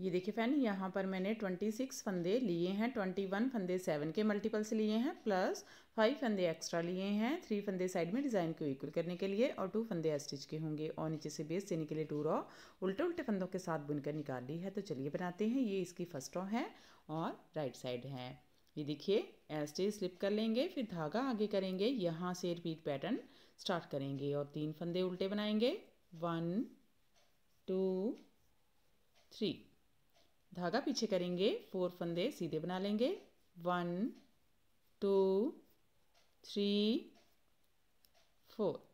ये देखिए फैन यहाँ पर मैंने ट्वेंटी सिक्स फंदे लिए हैं ट्वेंटी वन फंदे सेवन के मल्टीपल से लिए हैं प्लस फाइव फंदे एक्स्ट्रा लिए हैं थ्री फंदे साइड में डिज़ाइन को इक्वल करने के लिए और टू फंदे स्टिच के होंगे और नीचे से बेस देने के लिए टू रॉ उल्टे उल्टे फंदों के साथ बुनकर निकाल ली है तो चलिए बनाते हैं ये इसकी फर्स्ट रॉ है और राइट साइड है ये देखिए ऐसे स्लिप कर लेंगे फिर धागा आगे करेंगे यहाँ से रिपीट पैटर्न स्टार्ट करेंगे और तीन फंदे उल्टे बनाएंगे वन टू थ्री धागा पीछे करेंगे फोर फंदे सीधे बना लेंगे वन टू थ्री फोर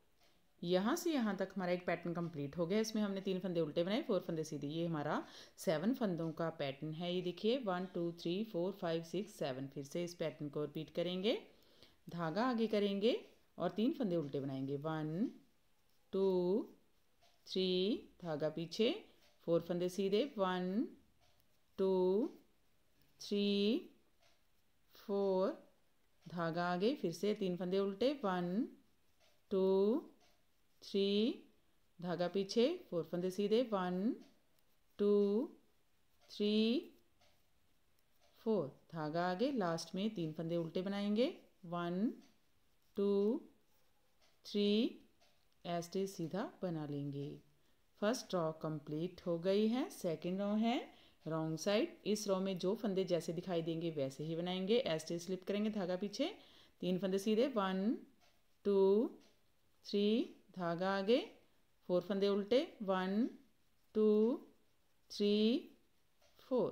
यहाँ से यहाँ तक हमारा एक पैटर्न कंप्लीट हो गया इसमें हमने तीन फंदे उल्टे बनाए फोर फंदे सीधे ये हमारा सेवन फंदों का पैटर्न है ये देखिए one two three four five six seven फिर से इस पैटर्न को रिपीट करेंगे धागा आगे करेंगे और तीन फंदे उल्टे बनाएंगे वन टू थ्री धागा पीछे फोर फंदे सीधे वन टू थ्री फोर धागा आगे फिर से तीन फंदे उल्टे वन टू थ्री धागा पीछे फोर फंदे सीधे वन टू थ्री फोर धागा आगे लास्ट में तीन फंदे उल्टे बनाएंगे वन टू थ्री एस्टे सीधा बना लेंगे फर्स्ट रॉ कंप्लीट हो गई है सेकंड रॉ है रॉन्ग साइड इस रॉ में जो फंदे जैसे दिखाई देंगे वैसे ही बनाएंगे ऐसे स्लिप करेंगे धागा पीछे तीन फंदे सीधे वन टू थ्री धागा आगे फोर फंदे उल्टे वन टू थ्री फोर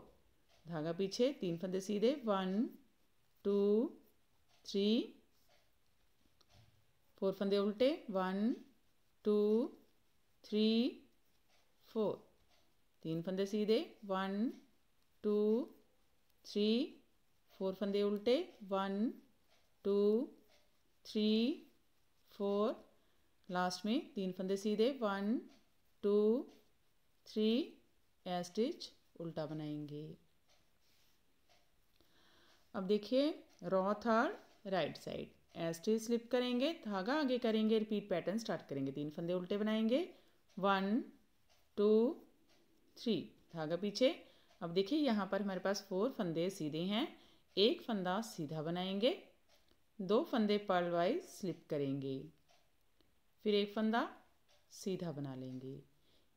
धागा पीछे तीन फंदे सीधे वन टू थ्री फोर फंदे उल्टे वन टू थ्री फोर तीन फंदे सीधे वन टू थ्री फोर फंदे उल्टे one two three four last में तीन फंदे सीधे one two three a stitch उल्टा बनाएंगे अब देखिए row third right side a stitch slip करेंगे धागा आगे करेंगे रिपीट पैटर्न स्टार्ट करेंगे तीन फंदे उल्टे बनाएंगे वन टू थ्री धागा पीछे अब देखिए यहाँ पर हमारे पास फोर फंदे सीधे हैं एक फंदा सीधा बनाएंगे दो फंदे पर्ल वाइज स्लिप करेंगे फिर एक फंदा सीधा बना लेंगे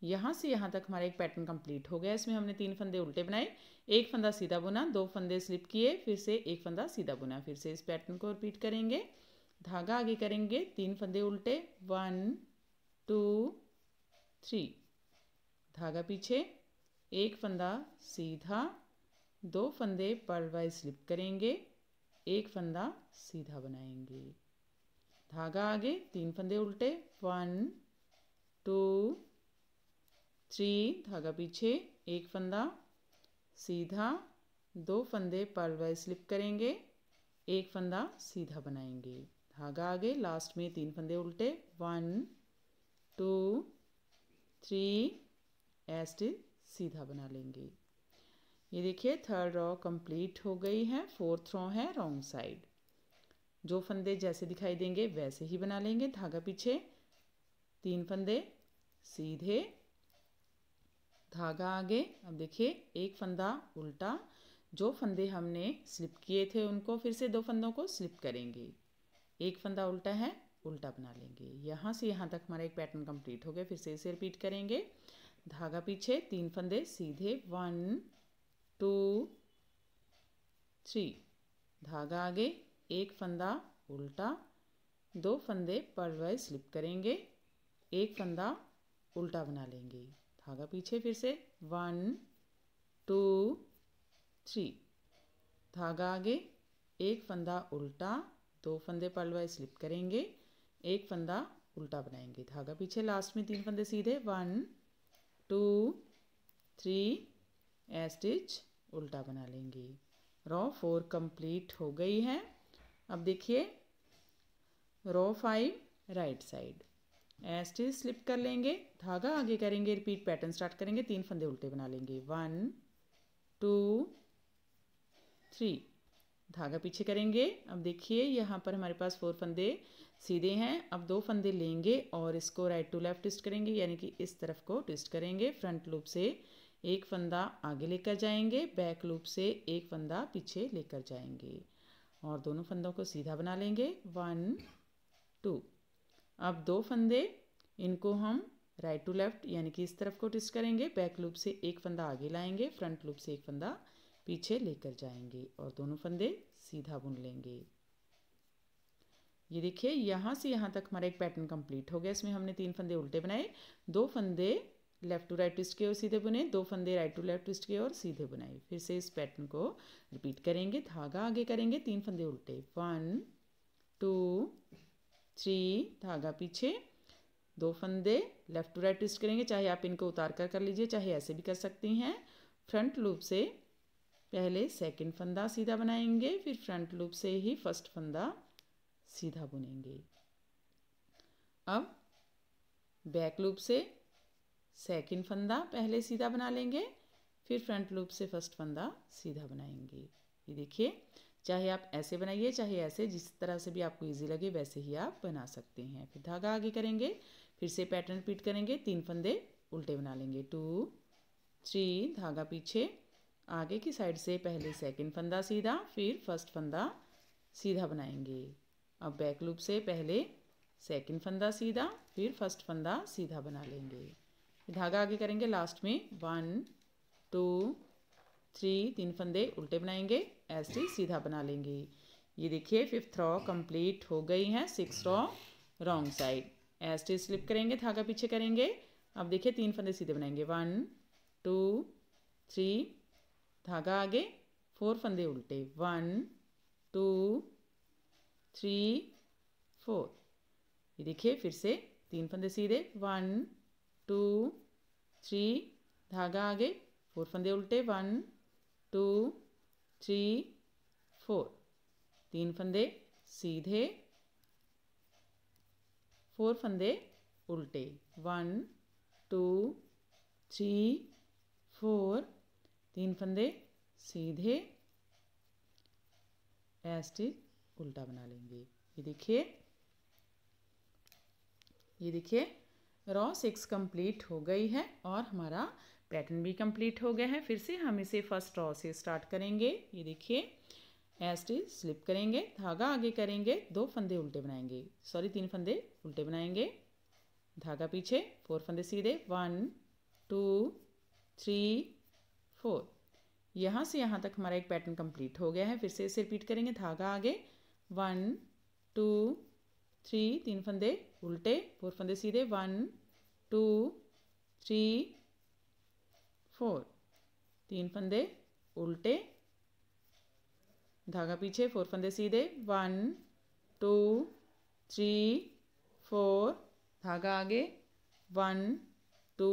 यहाँ से यहाँ तक हमारा एक पैटर्न कंप्लीट हो गया इसमें हमने तीन फंदे उल्टे बनाए एक फंदा सीधा बुना दो फंदे स्लिप किए फिर से एक फंदा सीधा बुना फिर से इस पैटर्न को रिपीट करेंगे धागा आगे करेंगे तीन फंदे उल्टे वन टू थ्री धागा पीछे एक फंदा सीधा दो फंदे पर्ल वाइज स्लिप करेंगे एक फंदा सीधा बनाएंगे धागा आगे तीन फंदे उल्टे वन टू थ्री धागा पीछे एक फंदा सीधा दो फंदे पर्ल वाइज स्लिप करेंगे एक फंदा सीधा बनाएंगे धागा आगे लास्ट में तीन फंदे उल्टे one two three S D सीधा बना लेंगे ये देखिए थर्ड रॉ कंप्लीट हो गई है फोर्थ रॉ है रॉन्ग साइड जो फंदे जैसे दिखाई देंगे वैसे ही बना लेंगे धागा पीछे तीन फंदे सीधे धागा आगे अब देखिए एक फंदा उल्टा जो फंदे हमने स्लिप किए थे उनको फिर से दो फंदों को स्लिप करेंगे एक फंदा उल्टा है उल्टा बना लेंगे यहाँ से यहाँ तक हमारा एक पैटर्न कंप्लीट हो गया फिर से इसे रिपीट करेंगे धागा पीछे तीन फंदे सीधे वन टू थ्री धागा आगे एक फंदा उल्टा दो फंदे पर वाइज स्लिप करेंगे एक फंदा उल्टा बना लेंगे धागा पीछे फिर से वन टू थ्री धागा आगे एक फंदा उल्टा दो फंदे पलवाई स्लिप करेंगे एक फंदा उल्टा बनाएंगे धागा पीछे लास्ट में तीन फंदे सीधे वन टू थ्री स्टिच उल्टा बना लेंगे रॉ फोर कंप्लीट हो गई है अब देखिए row five right side stitch slip कर लेंगे धागा आगे करेंगे रिपीट पैटर्न स्टार्ट करेंगे तीन फंदे उल्टे बना लेंगे वन टू थ्री धागा पीछे करेंगे अब देखिए यहाँ पर हमारे पास फोर फंदे सीधे हैं अब दो फंदे लेंगे और इसको राइट टू लेफ्ट ट्विस्ट करेंगे यानी कि इस तरफ को ट्विस्ट करेंगे फ्रंट लूप से एक फंदा आगे लेकर जाएंगे बैक लूप से एक फंदा पीछे लेकर जाएंगे और दोनों फंदों को सीधा बना लेंगे वन टू अब दो फंदे इनको हम राइट टू लेफ्ट यानी कि इस तरफ को ट्विस्ट करेंगे बैक लूप से एक फंदा आगे लाएंगे फ्रंट लूप से एक फंदा पीछे लेकर जाएंगे और दोनों फंदे सीधा बुन लेंगे ये देखिए यहाँ से यहाँ तक हमारा एक पैटर्न कंप्लीट हो गया इसमें हमने तीन फंदे उल्टे बनाए दो फंदे लेफ़्ट टू राइट ट्विस्ट के और सीधे बुने दो फंदे राइट टू लेफ़्ट ट्विस्ट के और सीधे बुनाए फिर से इस पैटर्न को रिपीट करेंगे धागा आगे करेंगे तीन फंदे उल्टे वन टू थ्री धागा पीछे दो फंदे लेफ़्ट टू राइट ट्विस्ट करेंगे चाहे आप इनको उतार कर कर लीजिए चाहे ऐसे भी कर सकती हैं फ्रंट लूप से पहले सेकंड फंदा सीधा बनाएंगे फिर फ्रंट लूप से ही फर्स्ट फंदा सीधा बुनेंगे अब बैक लूप से सेकंड फंदा पहले सीधा बना लेंगे फिर फ्रंट लूप से फर्स्ट फंदा सीधा बनाएंगे ये देखिए चाहे आप ऐसे बनाइए चाहे ऐसे जिस तरह से भी आपको इजी लगे वैसे ही आप बना सकते हैं फिर धागा आगे करेंगे फिर से पैटर्न रिपीट करेंगे तीन फंदे उल्टे बना लेंगे टू थ्री धागा पीछे आगे की साइड से पहले सेकंड फंदा सीधा फिर फर्स्ट फंदा सीधा बनाएंगे अब बैक लूप से पहले सेकंड फंदा सीधा फिर फर्स्ट फंदा सीधा बना लेंगे धागा आगे करेंगे लास्ट में वन टू थ्री तीन फंदे उल्टे बनाएंगे ऐसे सीधा बना लेंगे ये देखिए फिफ्थ रॉ कंप्लीट हो गई है सिक्स रॉ रॉन्ग साइड ऐसे स्लिप करेंगे धागा पीछे करेंगे अब देखिए तीन फंदे सीधे बनाएंगे वन टू थ्री धागा आगे फोर फंदे उल्टे वन टू थ्री फोर ये देखिए फिर से तीन फंदे सीधे वन टू थ्री धागा आगे फोर फंदे उल्टे वन टू थ्री फोर तीन फंदे सीधे फोर फंदे उल्टे वन टू थ्री फोर तीन फंदे सीधे एस्टिक उल्टा बना लेंगे ये देखिए ये देखिए रॉ सिक्स कंप्लीट हो गई है और हमारा पैटर्न भी कंप्लीट हो गया है फिर से हम इसे फर्स्ट रॉ से स्टार्ट करेंगे ये देखिए टी स्लिप करेंगे धागा आगे करेंगे दो फंदे उल्टे बनाएंगे सॉरी तीन फंदे उल्टे बनाएंगे धागा पीछे फोर फंदे सीधे वन टू थ्री फोर यहाँ से यहाँ तक हमारा एक पैटर्न कंप्लीट हो गया है फिर से इसे रिपीट करेंगे धागा आगे वन टू थ्री तीन फंदे उल्टे फोर फंदे सीधे वन टू थ्री फोर तीन फंदे उल्टे धागा पीछे फोर फंदे सीधे वन टू थ्री फोर धागा आगे वन टू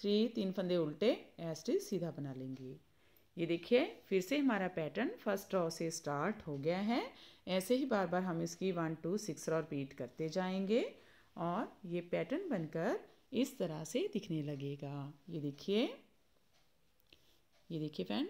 थ्री तीन फंदे उल्टे ऐसे सीधा बना लेंगे ये देखिए फिर से हमारा पैटर्न फर्स्ट रॉ से स्टार्ट हो गया है ऐसे ही बार बार हम इसकी one two six row repeat करते जाएंगे और ये पैटर्न बनकर इस तरह से दिखने लगेगा ये देखिए ये देखिए फ्रेंड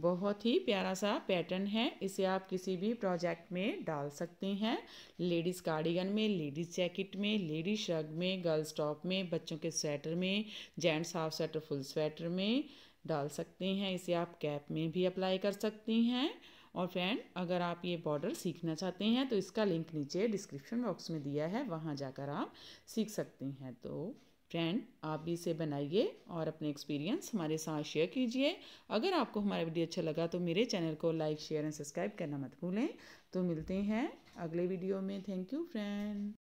बहुत ही प्यारा सा पैटर्न है इसे आप किसी भी प्रोजेक्ट में डाल सकते हैं लेडीज़ कार्डिगन में लेडीज़ जैकेट में लेडीज़ शर्ग में गर्ल्स टॉप में बच्चों के स्वेटर में gents half sweater full sweater में डाल सकते हैं इसे आप कैप में भी अप्लाई कर सकती हैं और फ्रेंड अगर आप ये बॉर्डर सीखना चाहते हैं तो इसका लिंक नीचे डिस्क्रिप्शन बॉक्स में दिया है वहाँ जाकर आप सीख सकती हैं तो फ्रेंड आप भी इसे बनाइए और अपने एक्सपीरियंस हमारे साथ शेयर कीजिए अगर आपको हमारा वीडियो अच्छा लगा तो मेरे चैनल को लाइक शेयर एंड सब्सक्राइब करना मत भूलें तो मिलते हैं अगले वीडियो में थैंक यू फ्रेंड